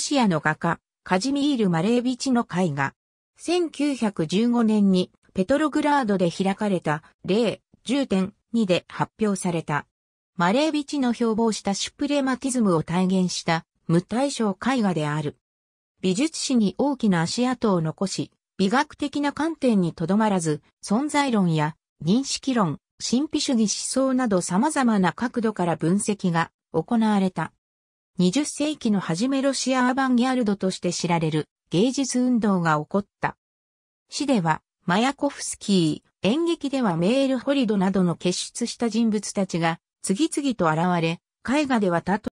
シアの画家、カジミール・マレービチの絵画。1915年にペトログラードで開かれた例10.2で発表された。マレービチの標榜したシュプレマティズムを体現した無対称絵画である。美術史に大きな足跡を残し、美学的な観点にとどまらず、存在論や認識論、神秘主義思想など様々な角度から分析が行われた。20世紀の初めロシアアバンギャルドとして知られる芸術運動が起こった。市では、マヤコフスキー、演劇ではメールホリドなどの結出した人物たちが次々と現れ、絵画ではたと、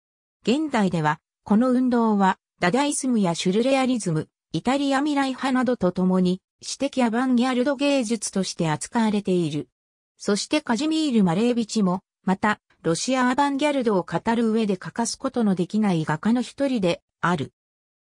現代では、この運動は、ダダイスムやシュルレアリズム、イタリア未来派などとともに、私的アバンギャルド芸術として扱われている。そしてカジミール・マレービチも、また、ロシアアバンギャルドを語る上で欠かすことのできない画家の一人である。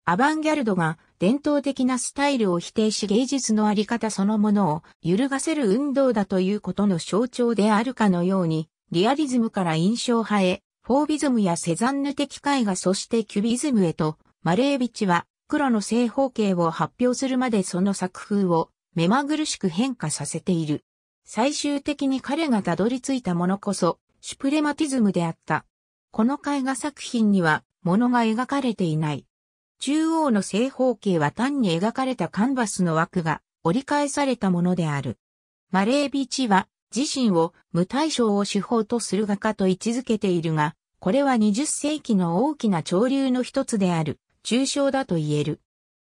アバンギャルドが伝統的なスタイルを否定し芸術のあり方そのものを揺るがせる運動だということの象徴であるかのように、リアリズムから印象派へ、フォービズムやセザンヌ的絵画そしてキュビズムへと、マレービチは黒の正方形を発表するまでその作風を目まぐるしく変化させている。最終的に彼がたどり着いたものこそ、シュプレマティズムであった。この絵画作品には物が描かれていない。中央の正方形は単に描かれたカンバスの枠が折り返されたものである。マレービーチは自身を無対象を手法とする画家と位置づけているが、これは20世紀の大きな潮流の一つである、抽象だと言える。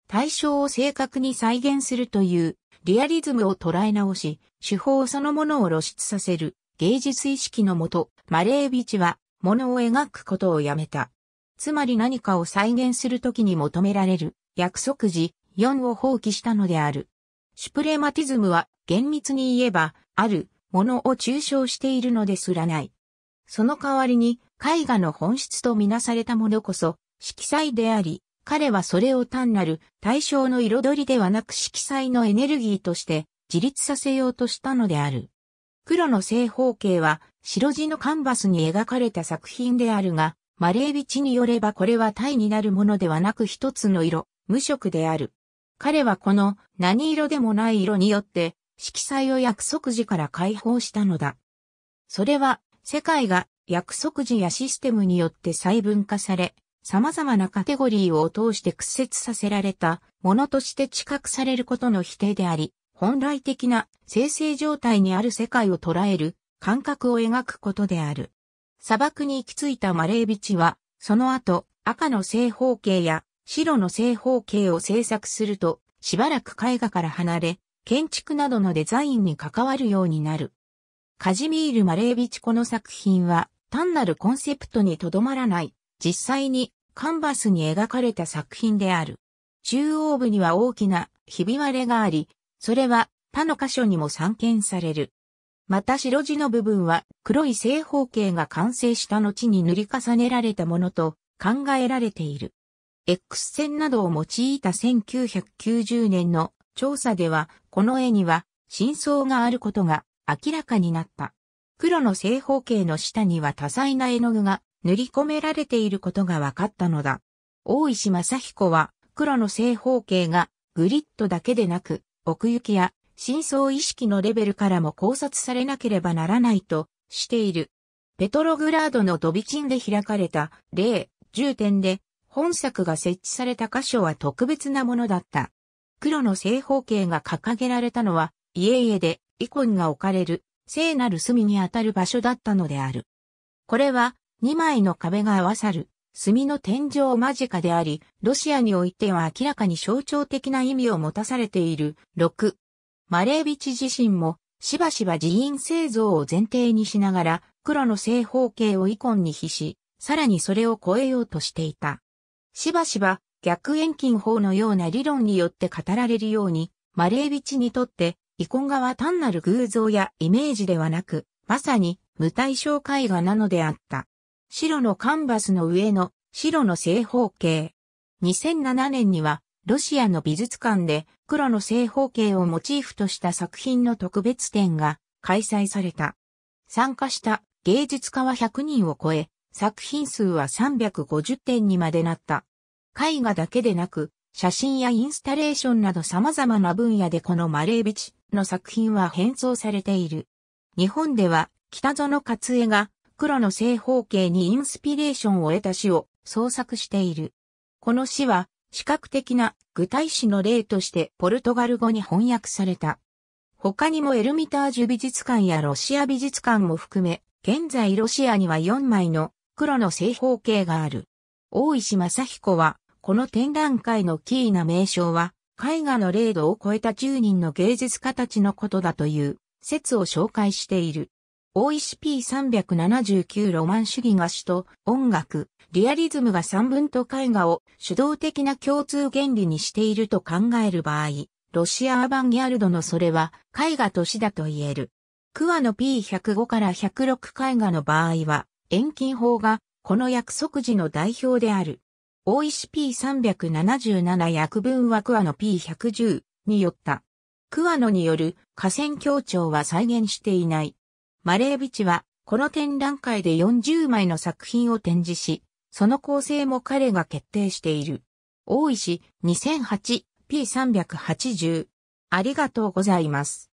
対象を正確に再現するという、リアリズムを捉え直し、手法そのものを露出させる、芸術意識のもと、マレービチは、物を描くことをやめた。つまり何かを再現するときに求められる、約束時、4を放棄したのである。シュプレマティズムは、厳密に言えば、ある、ものを抽象しているのですらない。その代わりに、絵画の本質とみなされたものこそ、色彩であり、彼はそれを単なる対象の彩りではなく色彩のエネルギーとして自立させようとしたのである。黒の正方形は白地のカンバスに描かれた作品であるが、マレービチによればこれはイになるものではなく一つの色、無色である。彼はこの何色でもない色によって色彩を約束時から解放したのだ。それは世界が約束時やシステムによって細分化され、様々なカテゴリーを通して屈折させられたものとして知覚されることの否定であり、本来的な生成状態にある世界を捉える感覚を描くことである。砂漠に行き着いたマレービチは、その後、赤の正方形や白の正方形を制作すると、しばらく絵画から離れ、建築などのデザインに関わるようになる。カジミール・マレービチこの作品は、単なるコンセプトにとどまらない、実際にカンバスに描かれた作品である。中央部には大きなひび割れがあり、それは他の箇所にも散見される。また白地の部分は黒い正方形が完成した後に塗り重ねられたものと考えられている。X 線などを用いた1990年の調査では、この絵には真相があることが明らかになった。黒の正方形の下には多彩な絵の具が塗り込められていることが分かったのだ。大石正彦は黒の正方形がグリッドだけでなく奥行きや深層意識のレベルからも考察されなければならないとしている。ペトログラードのドビチンで開かれた例10点で本作が設置された箇所は特別なものだった。黒の正方形が掲げられたのは家々でイコンが置かれる聖なる隅にあたる場所だったのである。これは2枚の壁が合わさる墨の天井間近であり、ロシアにおいては明らかに象徴的な意味を持たされている。6。マレービチ自身も、しばしば寺院製造を前提にしながら、黒の正方形をイコンに比し、さらにそれを超えようとしていた。しばしば、逆遠近法のような理論によって語られるように、マレービチにとって、イコン画は単なる偶像やイメージではなく、まさに無対象絵画なのであった。白のカンバスの上の白の正方形。2007年にはロシアの美術館で黒の正方形をモチーフとした作品の特別展が開催された。参加した芸術家は100人を超え、作品数は350点にまでなった。絵画だけでなく、写真やインスタレーションなど様々な分野でこのマレービチの作品は変装されている。日本では北園勝恵が黒の正方形にインスピレーションを得た詩を創作している。この詩は視覚的な具体詩の例としてポルトガル語に翻訳された。他にもエルミタージュ美術館やロシア美術館も含め、現在ロシアには4枚の黒の正方形がある。大石正彦は、この展覧会のキーな名称は、絵画の0度を超えた10人の芸術家たちのことだという説を紹介している。大石 P379 ロマン主義が主と音楽、リアリズムが三文と絵画を主導的な共通原理にしていると考える場合、ロシアアバンギャルドのそれは絵画都市だと言える。クワの P105 から106絵画の場合は、遠近法がこの約束時の代表である。大石 P377 約分はクワの P110 によった。クワノによる河川協調は再現していない。マレービチは、この展覧会で40枚の作品を展示し、その構成も彼が決定している。大石 2008P380。ありがとうございます。